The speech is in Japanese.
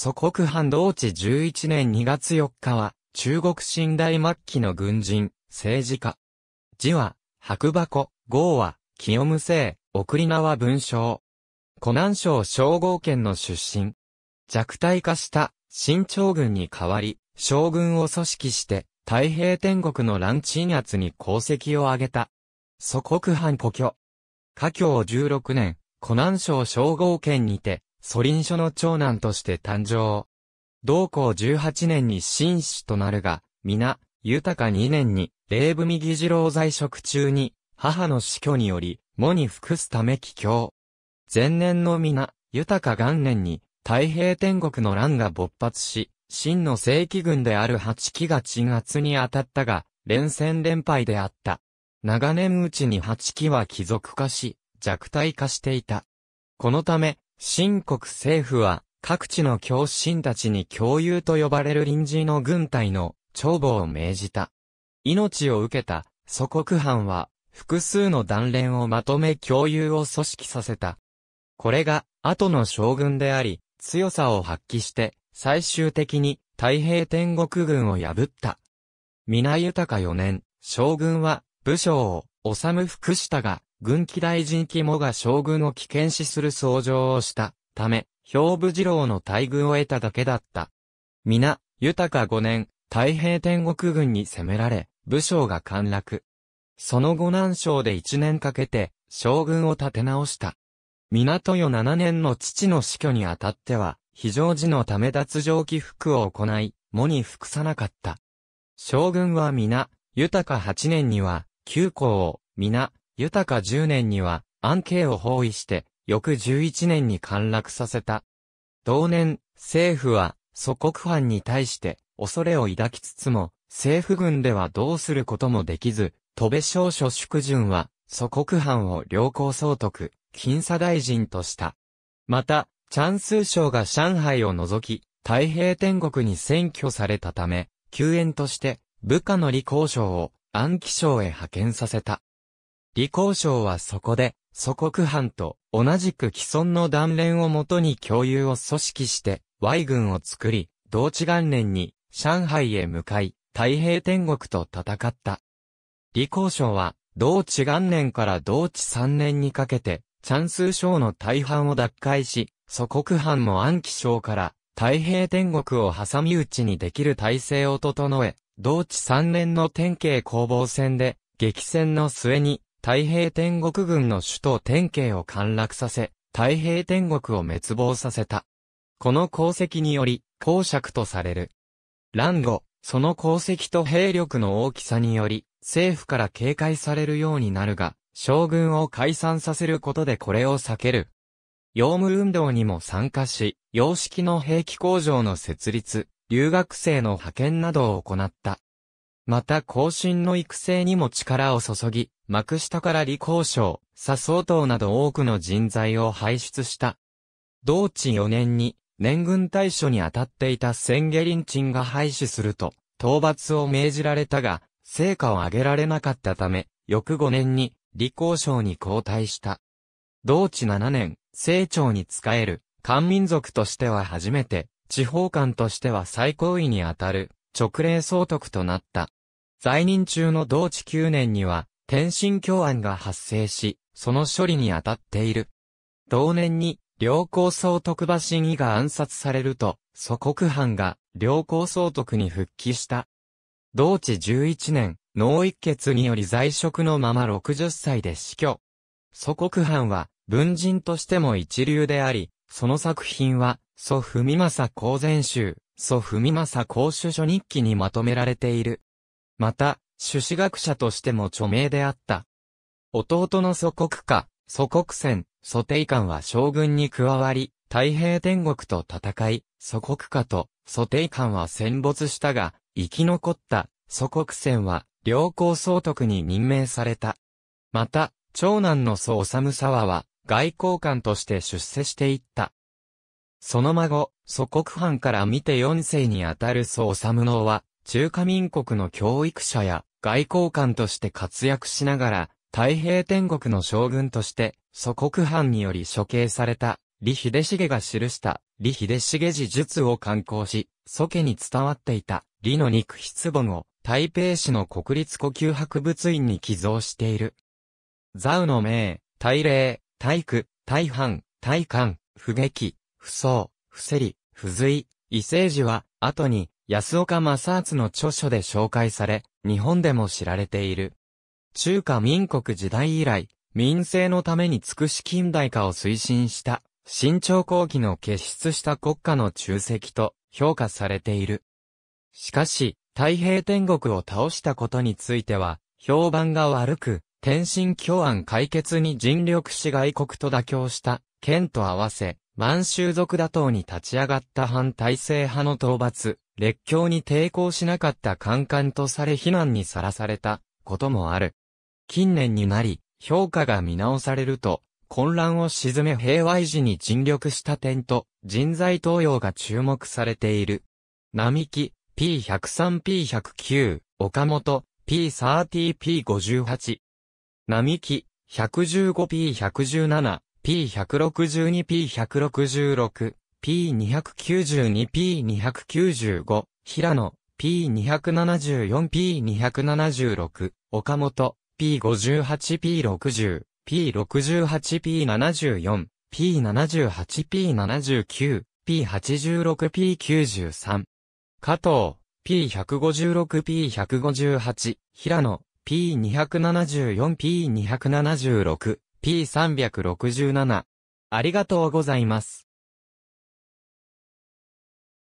祖国藩同地11年2月4日は、中国新大末期の軍人、政治家。字は、白箱、号は、清無生、送り名は文章。湖南省称号県の出身。弱体化した新朝軍に代わり、将軍を組織して、太平天国の乱鎮圧に功績を挙げた。祖国藩故郷。家境16年、湖南省称号県にて、ソリン書の長男として誕生。同校18年に紳士となるが、皆、豊か2年に、霊文義次郎在職中に、母の死去により、母に服すため帰郷。前年の皆、豊か元年に、太平天国の乱が勃発し、真の正規軍である八木が鎮圧に当たったが、連戦連敗であった。長年うちに八木は貴族化し、弱体化していた。このため、新国政府は、各地の教神たちに共有と呼ばれる臨時の軍隊の帳簿を命じた。命を受けた祖国藩は複数の断連をまとめ共有を組織させた。これが後の将軍であり、強さを発揮して最終的に太平天国軍を破った。皆豊か4年、将軍は武将を治む福下が軍機大臣肝が将軍を危険視する相乗をしたため、兵部次郎の大軍を得ただけだった。皆、豊か5年、太平天国軍に攻められ、武将が陥落。その後南省で1年かけて、将軍を立て直した。港よ7年の父の死去にあたっては、非常時のため脱上起伏を行い、喪に服さなかった。将軍は皆、豊か8年には、旧校を、皆、豊か10年には、安慶を包囲して、翌11年に陥落させた。同年、政府は、祖国藩に対して、恐れを抱きつつも、政府軍ではどうすることもできず、戸部少書祝順は、祖国藩を良好総督、金佐大臣とした。また、チャンス省が上海を除き、太平天国に占拠されたため、救援として、部下の李光省を安徽省へ派遣させた。李光省はそこで、祖国藩と同じく既存の断連をもとに共有を組織して、Y 軍を作り、同地元年に上海へ向かい、太平天国と戦った。李光省は、同地元年から同地三年にかけて、チャンス省の大半を奪回し、祖国藩も安徽省から太平天国を挟み撃ちにできる体制を整え、同地三年の天慶攻防戦で、激戦の末に太平天国軍の首都天慶を陥落させ、太平天国を滅亡させた。この功績により、公爵とされる。乱後、その功績と兵力の大きさにより、政府から警戒されるようになるが、将軍を解散させることでこれを避ける。用務運動にも参加し、洋式の兵器工場の設立、留学生の派遣などを行った。また後進の育成にも力を注ぎ、幕下から李光省、佐総等など多くの人材を輩出した。同治4年に、年軍大将に当たっていた千下林鎮が廃止すると、討伐を命じられたが、成果を上げられなかったため、翌5年に、李光省に交代した。同治7年、清朝に仕える、漢民族としては初めて、地方官としては最高位にあたる、直令総督となった。在任中の同治9年には、天津教案が発生し、その処理に当たっている。同年に、両高総督馬審議が暗殺されると、祖国藩が両高総督に復帰した。同治11年、脳一血により在職のまま60歳で死去。祖国藩は文人としても一流であり、その作品は、祖文正公前集、祖文正公主書日記にまとめられている。また、朱子学者としても著名であった。弟の祖国家、祖国戦、祖帝官は将軍に加わり、太平天国と戦い、祖国家と祖帝官は戦没したが、生き残った祖国戦は良好総督に任命された。また、長男の祖治沢は外交官として出世していった。その孫、祖国藩から見て四世にあたる祖治のは、中華民国の教育者や外交官として活躍しながら、太平天国の将軍として、祖国藩により処刑された、李秀重が記した李秀重事術を刊行し、祖家に伝わっていた李の肉筆本を台北市の国立呼吸博物院に寄贈している。ザウの名、大霊、大区、大藩、大官、不撃、不相、不せり、不随、異政治は、後に、安岡正厚の著書で紹介され、日本でも知られている。中華民国時代以来、民政のために尽くし近代化を推進した、新朝後期の傑出した国家の中席と評価されている。しかし、太平天国を倒したことについては、評判が悪く、天津共案解決に尽力し外国と妥協した、県と合わせ、満州族打倒に立ち上がった反体制派の討伐、列強に抵抗しなかったカンカンとされ非難にさらされたこともある。近年になり、評価が見直されると、混乱を沈め平和維持に尽力した点と、人材登用が注目されている。並木、P103P109、岡本、P30P58。並木、115P117、P162P166。P292、P295、平野、P274、P276、岡本、P58、P60、P68、P74、P78、P79、P86、P93。加藤、P156、P158、平野、P274、P276、P367。ありがとうございます。